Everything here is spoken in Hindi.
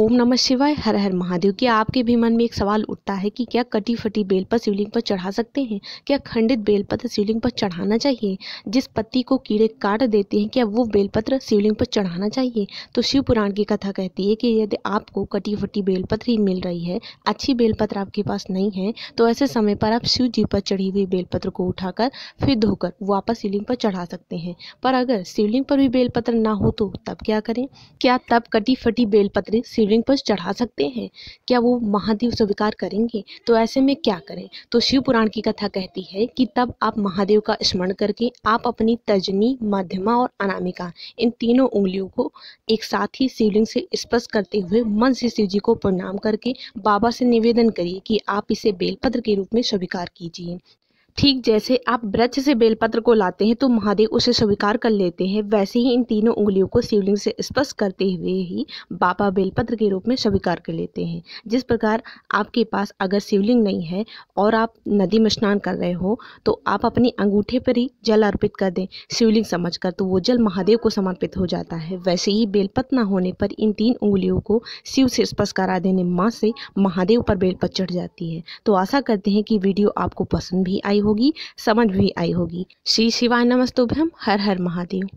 ओम नमः शिवाय हर हर महादेव कि आपके भी मन में एक सवाल उठता है कि क्या कटी फटी बेल पर शिवलिंग पर चढ़ा सकते हैं क्या खंडित बेलपत्र शिवलिंग पर चढ़ाना चाहिए जिस पत्ती को कीड़े काट देते हैं क्या वो बेलपत्र शिवलिंग पर चढ़ाना चाहिए तो शिव पुराण की कथा कहती है कि यदि आपको कटी फटी बेलपत्र ही मिल रही है अच्छी बेलपत्र आपके पास नहीं है तो ऐसे समय पर आप शिव जी पर चढ़ी हुई बेलपत्र को उठाकर फिर धोकर वापस शिवलिंग पर चढ़ा सकते हैं पर अगर शिवलिंग पर भी बेलपत्र ना हो तो तब क्या करें क्या तब कटी फटी बेलपत्र शिवलिंग पर चढ़ा सकते हैं क्या वो महादेव स्वीकार करेंगे तो ऐसे में क्या करें तो शिव पुराण की कथा कहती है कि तब आप महादेव का स्मरण करके आप अपनी तर्जनी मध्यमा और अनामिका इन तीनों उंगलियों को एक साथ ही शिवलिंग से स्पर्श करते हुए मन से शिव जी को प्रणाम करके बाबा से निवेदन करिए कि आप इसे बेलपत्र के रूप में स्वीकार कीजिए ठीक जैसे आप ब्रज से बेलपत्र को लाते हैं तो महादेव उसे स्वीकार कर लेते हैं वैसे ही इन तीनों उंगलियों को शिवलिंग से स्पर्श करते हुए ही बाबा बेलपत्र के रूप में स्वीकार कर लेते हैं जिस प्रकार आपके पास अगर शिवलिंग नहीं है और आप नदी में स्नान कर रहे हो तो आप अपने अंगूठे पर ही जल अर्पित कर दें शिवलिंग समझ कर तो वो जल महादेव को समर्पित हो जाता है वैसे ही बेलपत्र न होने पर इन तीन उंगलियों को शिव से स्पर्श करा देने माँ से महादेव पर बेलपत चढ़ जाती है तो आशा करते हैं कि वीडियो आपको पसंद भी आई हो होगी समझ भी आई होगी श्री शिवाय नमस्तुभ्यम हर हर महादेव